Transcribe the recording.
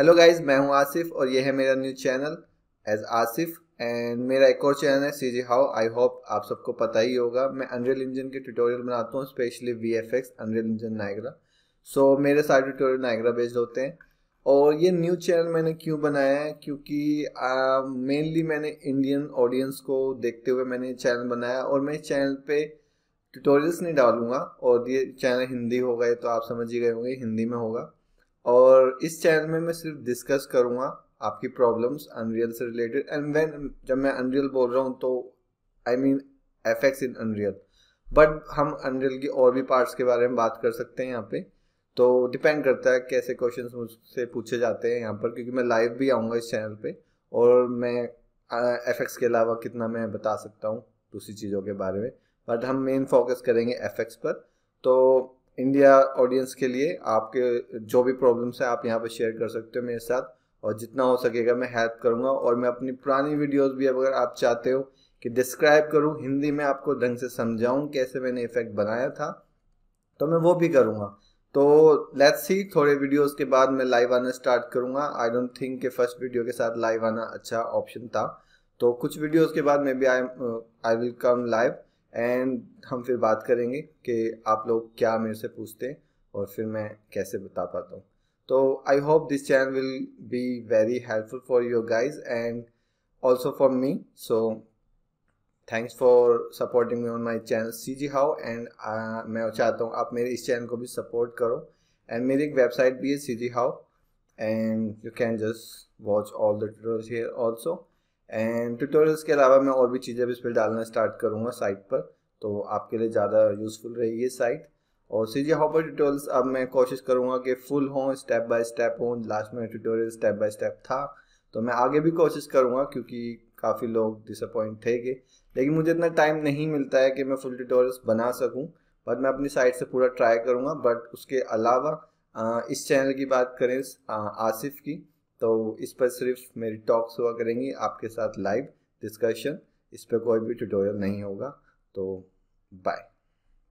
hello guys मैं हूं आसिफ और ये है मेरा new channel as Asif and मेरा एक और चैनल है C G how I hope आप सबको पता ही होगा मैं अनरियल इंजन के ट्यूटोरियल बनाता हूँ specially V F X unreal engine Niagara so मेरे सारे ट्यूटोरियल नाइगरा बेस्ड होते हैं और ये न्यू चैनल मैंने क्यों बनाया है क्योंकि मेनली uh, मैंने इंडियन ऑडियंस को देखते हुए मैंने चैनल बनाया और मैं चैनल पर ट्यूटोरियल्स नहीं डालूंगा और ये चैनल हिंदी होगा ये तो आप समझ ही गए होंगे हिंदी में होगा और इस चैनल में मैं सिर्फ डिस्कस करूँगा आपकी प्रॉब्लम्स अनरियल से रिलेटेड एंड वेन जब मैं अनरियल बोल रहा हूँ तो I mean effects in unreal but हम अनरियल की और भी पार्ट्स के बारे में बात कर सकते हैं यहाँ पे तो डिपेंड करता है कैसे क्वेश्चन मुझसे पूछे जाते हैं यहाँ पर क्योंकि मैं लाइव भी आऊँगा इस चैनल पर और मैं एफ के अलावा कितना मैं बता सकता हूँ दूसरी चीज़ों के बारे में बट हम मेन फोकस करेंगे एफ पर तो इंडिया ऑडियंस के लिए आपके जो भी प्रॉब्लम्स हैं आप यहाँ पर शेयर कर सकते हो मेरे साथ और जितना हो सकेगा मैं हेल्प करूँगा और मैं अपनी पुरानी वीडियोज भी अगर आप चाहते हो कि डिस्क्राइब करूँ हिंदी में आपको ढंग से समझाऊँ कैसे मैंने इफ़ेक्ट बनाया था तो मैं वो भी करूँगा तो लेट्स सी थोड़े वीडियोस के बाद मैं लाइव आना स्टार्ट करूँगा आई डोंट थिंक कि फर्स्ट वीडियो के साथ लाइव आना अच्छा ऑप्शन था तो कुछ वीडियोस के बाद maybe I I will come live and हम फिर बात करेंगे कि आप लोग क्या मेरे से पूछते हैं और फिर मैं कैसे बता पाता हूँ तो I hope this channel will be very helpful for your guys and also for me so thanks for supporting me on my channel C G how and मैं चाहता हूँ आप मेरे इस चैनल को भी सपोर्ट करो एंड मेरी एक वेबसाइट भी है C G how and you can just watch all the tutorials here also and tutorials के अलावा मैं और भी चीज़ें भी इस पर डालना स्टार्ट करूँगा साइट पर तो आपके लिए ज़्यादा यूज़फुल रहेगी ये साइट और सी जी हॉपर ट्यूटोरियल्स अब मैं कोशिश करूँगा कि फुल हों स्टेप बाय स्टेप हों लास्ट में ट्यूटोरियल स्टेप बाय स्टेप था तो मैं आगे भी कोशिश करूँगा क्योंकि काफ़ी लोग डिसअपॉइंट थे कि लेकिन मुझे इतना टाइम नहीं मिलता है कि मैं फुल ट्यूटोरियल्स बना सकूँ बट मैं अपनी साइट से पूरा ट्राई करूँगा बट उसके अलावा इस चैनल की बात करें आसिफ की तो इस पर सिर्फ मेरी टॉक्स हुआ करेंगी आपके साथ लाइव डिस्कशन इस पर कोई भी ट्यूटोरियल नहीं होगा तो बाय